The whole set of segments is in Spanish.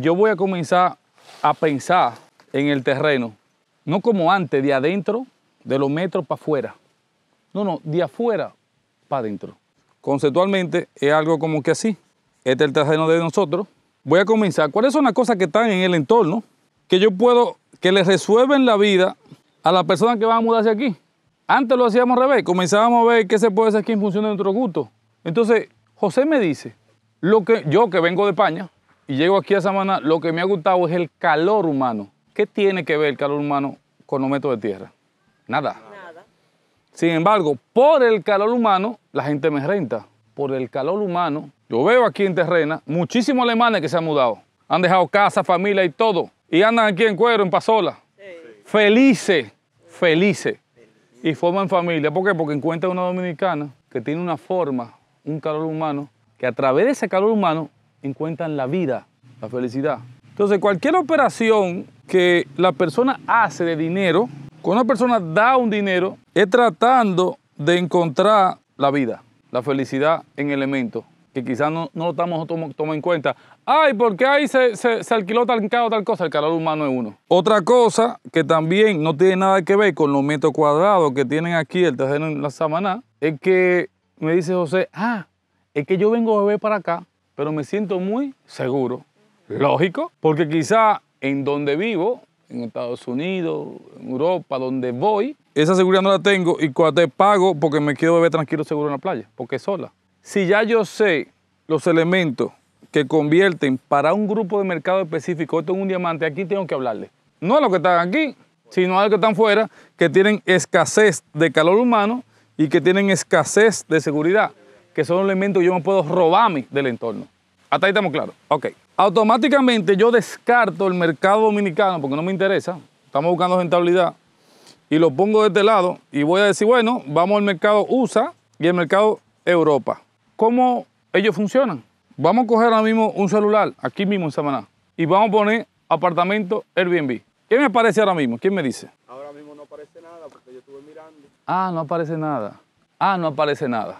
yo voy a comenzar a pensar en el terreno, no como antes, de adentro, de los metros para afuera. No, no, de afuera para adentro. Conceptualmente es algo como que así. Este es el terreno de nosotros. Voy a comenzar. ¿Cuáles son las cosas que están en el entorno que yo puedo, que le resuelven la vida a la persona que va a mudarse aquí? Antes lo hacíamos al revés, comenzábamos a ver qué se puede hacer aquí en función de nuestro gusto. Entonces, José me dice, lo que, yo que vengo de España, y llego aquí a Samaná, lo que me ha gustado es el calor humano. ¿Qué tiene que ver el calor humano con los metros de tierra? Nada. Nada. Sin embargo, por el calor humano, la gente me renta. Por el calor humano, yo veo aquí en Terrena muchísimos alemanes que se han mudado. Han dejado casa, familia y todo. Y andan aquí en cuero, en pasola. Sí. Felices, felices. Y forman familia. ¿Por qué? Porque encuentran una dominicana que tiene una forma, un calor humano, que a través de ese calor humano encuentran la vida, la felicidad. Entonces, cualquier operación que la persona hace de dinero, cuando una persona da un dinero, es tratando de encontrar la vida, la felicidad en elementos que quizás no, no lo estamos tomando en cuenta. Ay, ¿por qué ahí se, alquiló tal carro, tal cosa? El calor humano es uno. Otra cosa que también no tiene nada que ver con los metros cuadrados que tienen aquí el terreno en la Samaná, es que me dice José, ah, es que yo vengo a beber para acá pero me siento muy seguro. Lógico, porque quizá en donde vivo, en Estados Unidos, en Europa, donde voy, esa seguridad no la tengo y cuando te pago porque me quiero beber tranquilo seguro en la playa, porque sola. Si ya yo sé los elementos que convierten para un grupo de mercado específico esto es un diamante, aquí tengo que hablarle. No a los que están aquí, sino a los que están fuera, que tienen escasez de calor humano y que tienen escasez de seguridad que son elementos que yo me puedo robarme del entorno. Hasta ahí estamos claros. Ok. Automáticamente yo descarto el mercado dominicano porque no me interesa. Estamos buscando rentabilidad. Y lo pongo de este lado y voy a decir, bueno, vamos al mercado USA y el mercado Europa. ¿Cómo ellos funcionan? Vamos a coger ahora mismo un celular, aquí mismo en Samaná, y vamos a poner apartamento Airbnb. ¿Qué me aparece ahora mismo? ¿Quién me dice? Ahora mismo no aparece nada porque yo estuve mirando. Ah, no aparece nada. Ah, no aparece nada.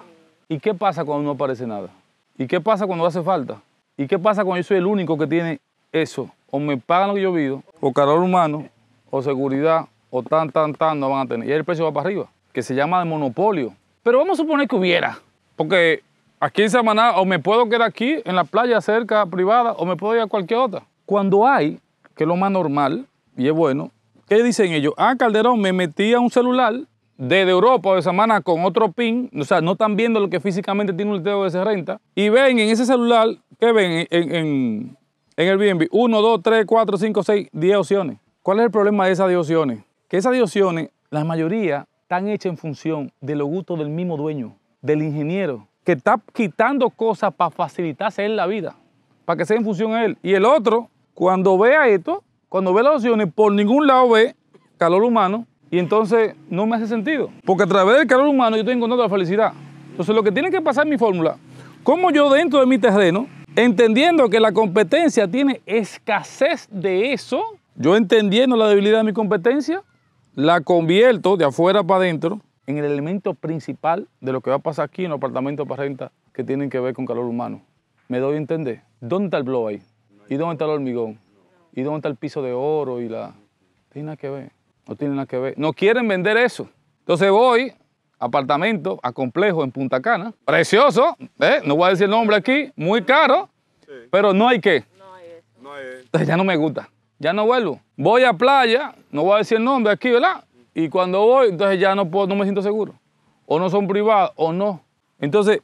¿Y qué pasa cuando no aparece nada? ¿Y qué pasa cuando hace falta? ¿Y qué pasa cuando yo soy el único que tiene eso? O me pagan lo que yo pido, o calor humano, o seguridad, o tan, tan, tan, no van a tener. Y ahí el precio va para arriba, que se llama de monopolio. Pero vamos a suponer que hubiera, porque aquí en Samaná o me puedo quedar aquí, en la playa cerca, privada, o me puedo ir a cualquier otra. Cuando hay, que es lo más normal, y es bueno, ¿qué dicen ellos? Ah, Calderón, me metí a un celular desde Europa o de Samana con otro pin, o sea, no están viendo lo que físicamente tiene un dedo de esa renta, y ven en ese celular, ¿qué ven en, el en uno 1, 2, 3, 4, 5, 6, 10 opciones. ¿Cuál es el problema de esas 10 opciones? Que esas 10 opciones, la mayoría están hechas en función de los gustos del mismo dueño, del ingeniero, que está quitando cosas para facilitarse él la vida, para que sea en función a él. Y el otro, cuando vea esto, cuando ve las opciones, por ningún lado ve calor humano, y entonces no me hace sentido. Porque a través del calor humano yo estoy encontrando la felicidad. Entonces lo que tiene que pasar en mi fórmula, como yo dentro de mi terreno, entendiendo que la competencia tiene escasez de eso, yo entendiendo la debilidad de mi competencia, la convierto de afuera para adentro en el elemento principal de lo que va a pasar aquí en los apartamentos para renta que tienen que ver con calor humano. Me doy a entender. ¿Dónde está el blow ahí? ¿Y dónde está el hormigón? ¿Y dónde está el piso de oro y la...? Tiene nada que ver. No tienen nada que ver. No quieren vender eso. Entonces voy, apartamento, a complejo en Punta Cana. Precioso, ¿eh? no voy a decir el nombre aquí, muy caro, pero no hay qué. No hay eso. Entonces ya no me gusta. Ya no vuelvo. Voy a playa, no voy a decir el nombre aquí, ¿verdad? Y cuando voy, entonces ya no, puedo, no me siento seguro. O no son privados, o no. Entonces,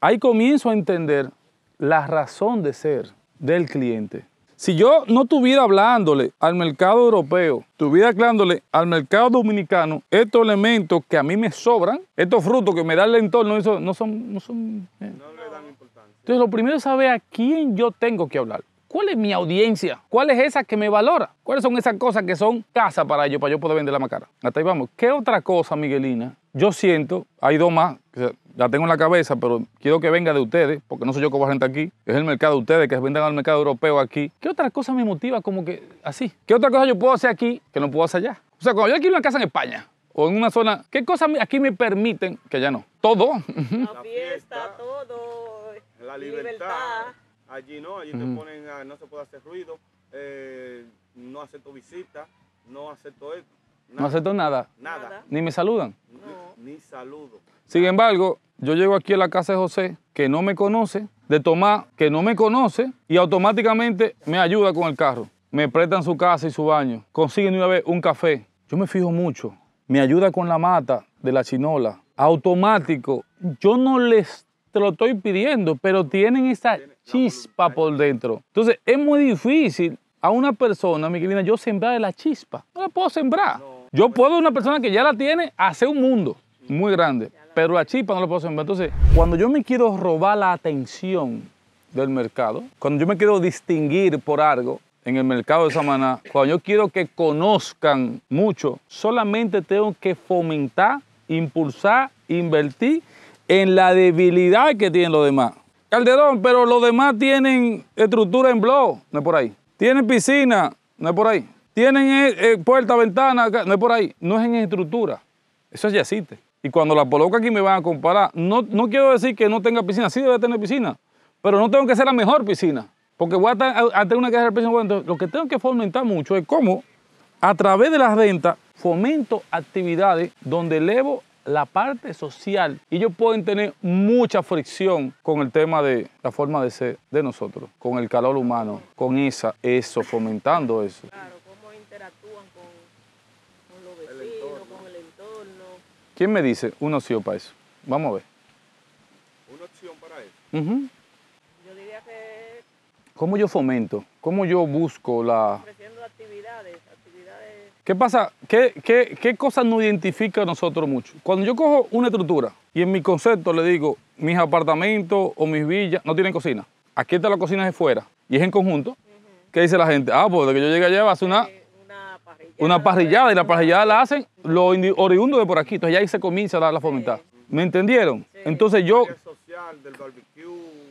ahí comienzo a entender la razón de ser del cliente. Si yo no estuviera hablándole al mercado europeo, estuviera hablándole al mercado dominicano, estos elementos que a mí me sobran, estos frutos que me da el entorno, eso no son... No, son, eh. no le dan importancia. Entonces lo primero es saber a quién yo tengo que hablar. ¿Cuál es mi audiencia? ¿Cuál es esa que me valora? ¿Cuáles son esas cosas que son casa para ellos, para yo poder vender la macara? Hasta ahí vamos. ¿Qué otra cosa, Miguelina, yo siento, hay dos más, que la tengo en la cabeza, pero quiero que venga de ustedes, porque no soy yo que voy a aquí, es el mercado de ustedes, que vendan al mercado europeo aquí. ¿Qué otra cosa me motiva como que así? ¿Qué otra cosa yo puedo hacer aquí que no puedo hacer allá? O sea, cuando yo quiero una casa en España, o en una zona, ¿qué cosas aquí me permiten que ya no? Todo. La fiesta, todo. La libertad. Allí no, allí te ponen, no se puede hacer ruido, eh, no acepto visitas, no acepto esto. No acepto nada. Nada. Ni me saludan. No. Ni saludo. Sin embargo, yo llego aquí a la casa de José, que no me conoce, de Tomás, que no me conoce, y automáticamente me ayuda con el carro. Me prestan su casa y su baño. Consiguen una vez un café. Yo me fijo mucho. Me ayuda con la mata de la chinola. Automático. Yo no les te lo estoy pidiendo, pero tienen esa chispa por dentro. Entonces, es muy difícil a una persona, mi querida, yo sembrar la chispa. No la puedo sembrar. Yo puedo una persona que ya la tiene hacer un mundo muy grande, pero la Chipa no lo puedo hacer. Entonces, cuando yo me quiero robar la atención del mercado, cuando yo me quiero distinguir por algo en el mercado de Samaná, cuando yo quiero que conozcan mucho, solamente tengo que fomentar, impulsar, invertir en la debilidad que tienen los demás. Calderón, pero los demás tienen estructura en blog, no es por ahí. Tienen piscina, no es por ahí. Tienen eh, eh, puerta, ventana, no es por ahí, no es en estructura. Eso ya existe. Y cuando la coloca aquí me van a comparar. No, quiero decir que no tenga piscina, sí debe tener piscina, pero no tengo que ser la mejor piscina, porque voy a, tener una queja de piscina. Bueno, lo que tengo que fomentar mucho es cómo, a través de las rentas, fomento actividades donde elevo la parte social. Y ellos pueden tener mucha fricción con el tema de la forma de ser de nosotros, con el calor humano, con esa, eso, fomentando eso. ¿Quién me dice una opción para eso? Vamos a ver. ¿Una opción para eso? Yo diría que... ¿Cómo yo fomento? ¿Cómo yo busco la...? Ofreciendo actividades, actividades... ¿Qué pasa? ¿Qué, qué, cosas nos identifica a nosotros mucho? Cuando yo cojo una estructura y en mi concepto le digo, mis apartamentos o mis villas no tienen cocina. Aquí está la cocina de fuera y es en conjunto. ¿Qué dice la gente? Ah, pues de que yo llegue allá va a una una parrillada y la parrillada la hacen los oriundos de por aquí. Entonces ya ahí se comienza a dar la fomentada. ¿Me entendieron? Entonces yo... social del barbecue,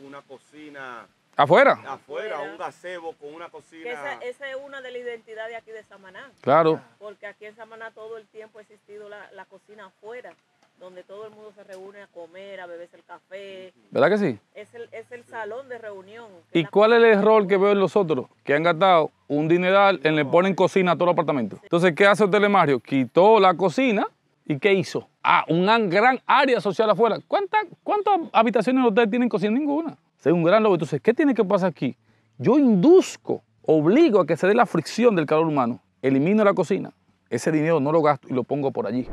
una cocina... Afuera. Afuera, un gazebo con una cocina. Esa, esa, es una de las identidades aquí de Samaná. Claro. Porque aquí en Samaná todo el tiempo ha existido la, la cocina afuera donde todo el mundo se reúne a comer, a beberse el café. ¿Verdad que sí? Es el, salón de reunión. ¿Y cuál es el error que veo en los otros? Que han gastado un dineral en le ponen cocina a todo el apartamento. Entonces, ¿qué hace usted, Mario? Quitó la cocina y ¿qué hizo? Ah, un gran área social afuera. ¿Cuántas, cuántas habitaciones en el hotel tienen cocina? Ninguna. Es un gran lobo. Entonces, ¿qué tiene que pasar aquí? Yo induzco, obligo a que se dé la fricción del calor humano. Elimino la cocina. Ese dinero no lo gasto y lo pongo por allí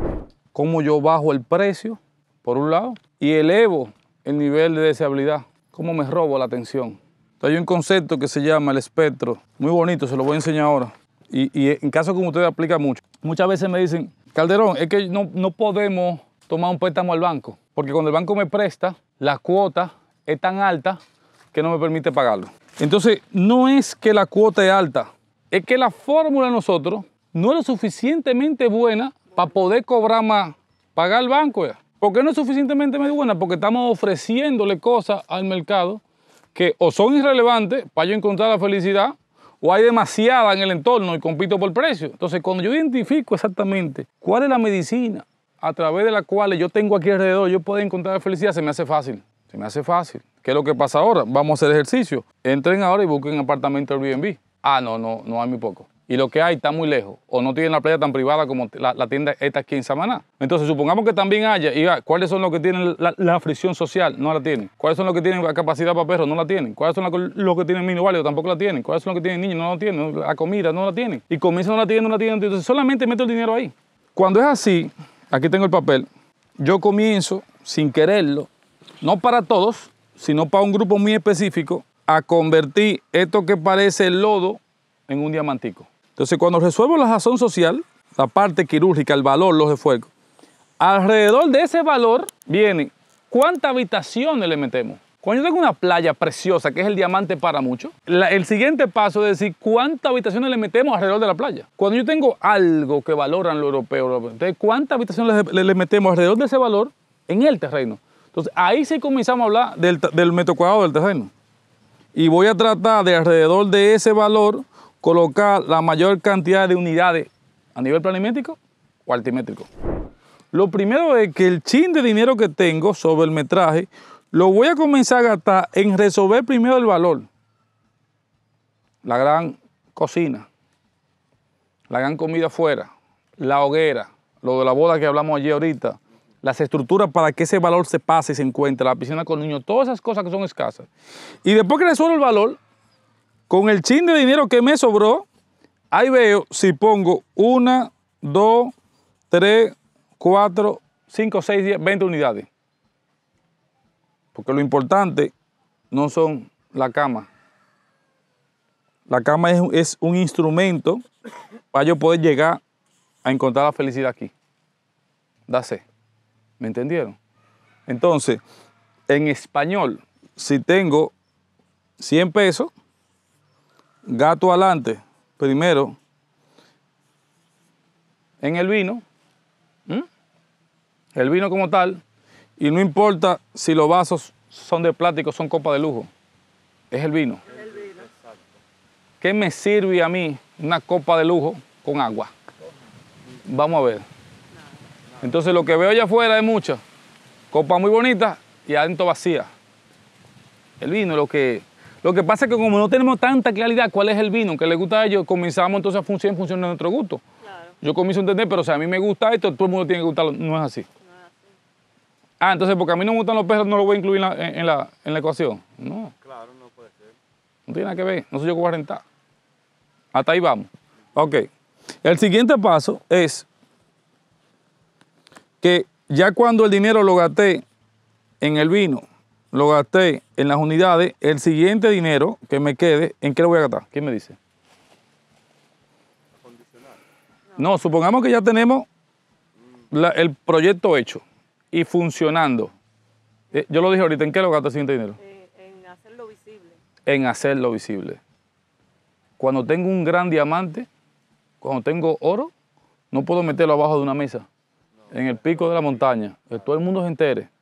cómo yo bajo el precio, por un lado, y elevo el nivel de deseabilidad, cómo me robo la atención. hay un concepto que se llama el espectro, muy bonito, se lo voy a enseñar ahora, y, en caso como ustedes aplica mucho. Muchas veces me dicen, Calderón, es que no, no podemos tomar un préstamo al banco, porque cuando el banco me presta, la cuota es tan alta que no me permite pagarlo. Entonces, no es que la cuota es alta, es que la fórmula de nosotros no es lo suficientemente buena para poder cobrar más, pagar el banco. Ya. ¿Por qué no es suficientemente buena? Porque estamos ofreciéndole cosas al mercado que o son irrelevantes para yo encontrar la felicidad, o hay demasiada en el entorno y compito por precio. Entonces, cuando yo identifico exactamente cuál es la medicina a través de la cual yo tengo aquí alrededor, yo puedo encontrar la felicidad, se me hace fácil. Se me hace fácil. ¿Qué es lo que pasa ahora? Vamos a hacer ejercicio. Entren ahora y busquen apartamento Airbnb. Ah, no, no, no hay muy poco y lo que hay está muy lejos o no tienen la playa tan privada como la, tienda esta aquí en Samaná. Entonces, supongamos que también haya, y ¿cuáles son los que tienen la, fricción social? No la tienen. ¿Cuáles son los que tienen la capacidad para perros? No la tienen. ¿Cuáles son los, que tienen Barrio? Tampoco la tienen. ¿Cuáles son los que tienen niños? No la tienen. La comida no la tienen. Y comienza no la tienen, no la tienen. Entonces, solamente meto el dinero ahí. Cuando es así, aquí tengo el papel, yo comienzo sin quererlo, no para todos, sino para un grupo muy específico, a convertir esto que parece lodo en un diamantico. Entonces, cuando resuelvo la razón social, la parte quirúrgica, el valor, los fuego, alrededor de ese valor viene cuántas habitaciones le metemos. Cuando yo tengo una playa preciosa, que es el diamante para muchos, el siguiente paso es decir cuántas habitaciones le metemos alrededor de la playa. Cuando yo tengo algo que valoran los europeos, entonces cuántas habitaciones le, metemos alrededor de ese valor en el terreno. Entonces ahí sí comenzamos a hablar del, del metro cuadrado del terreno. Y voy a tratar de alrededor de ese valor colocar la mayor cantidad de unidades a nivel planimétrico o altimétrico. Lo primero es que el chin de dinero que tengo sobre el metraje lo voy a comenzar a gastar en resolver primero el valor. La gran cocina, la gran comida afuera, la hoguera, lo de la boda que hablamos ayer ahorita, las estructuras para que ese valor se pase y se encuentre, la piscina con niños, todas esas cosas que son escasas. Y después que resuelvo el valor, con el chin de dinero que me sobró, ahí veo si pongo una, dos, tres, cuatro, cinco, seis, diez, 20 unidades. Porque lo importante no son la cama. La cama es, es un instrumento para yo poder llegar a encontrar la felicidad aquí. Dase. ¿Me entendieron? Entonces, en español, si tengo 100 pesos, gato adelante. primero, en el vino, el vino como tal, y no importa si los vasos son de plástico, son copas de lujo, es el vino. El vino. ¿Qué me sirve a mí una copa de lujo con agua? Vamos a ver. Entonces lo que veo allá afuera es mucha. Copa muy bonita y adentro vacía. El vino es lo que lo que pasa es que como no tenemos tanta claridad cuál es el vino que le gusta a ellos, comenzamos entonces a funcionar en función de nuestro gusto. Claro. Yo comienzo a entender, pero si a mí me gusta esto, todo el mundo tiene que gustarlo. No es así. No es así. Ah, entonces porque a mí no me gustan los perros, no lo voy a incluir en la, en la, ecuación. No. Claro, no puede ser. No tiene nada que ver, no soy yo qué voy a rentar. Hasta ahí vamos. Ok. El siguiente paso es que ya cuando el dinero lo gasté en el vino, lo gasté en las unidades, el siguiente dinero que me quede, ¿en qué lo voy a gastar? ¿Quién me dice? No, supongamos que ya tenemos el proyecto hecho y funcionando. Eh, yo lo dije ahorita, ¿en qué lo gasta el siguiente dinero? Eh, en hacerlo visible. En hacerlo visible. Cuando tengo un gran diamante, cuando tengo oro, no puedo meterlo abajo de una mesa, en el pico de la montaña, todo el mundo se entere.